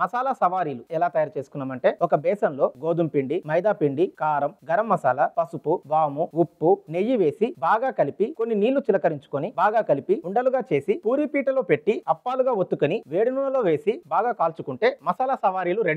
మసాలా సవారీలు ఎలా తయారు చేసుకున్నామంటే ఒక బేసన్ లో గోధుమ పిండి మైదా పిండి కారం గరం మసాలా పసుపు వాము ఉప్పు నెయ్యి వేసి బాగా కలిపి కొన్ని నీళ్లు చిలకరించుకొని బాగా కలిపి ఉండలుగా చేసి పూరి పీటలో పెట్టి అప్పాలుగా ఒత్తుకొని వేడి నూనెలో వేసి బాగా కాల్చుకుంటే మసాలా సవారీలు రెడీ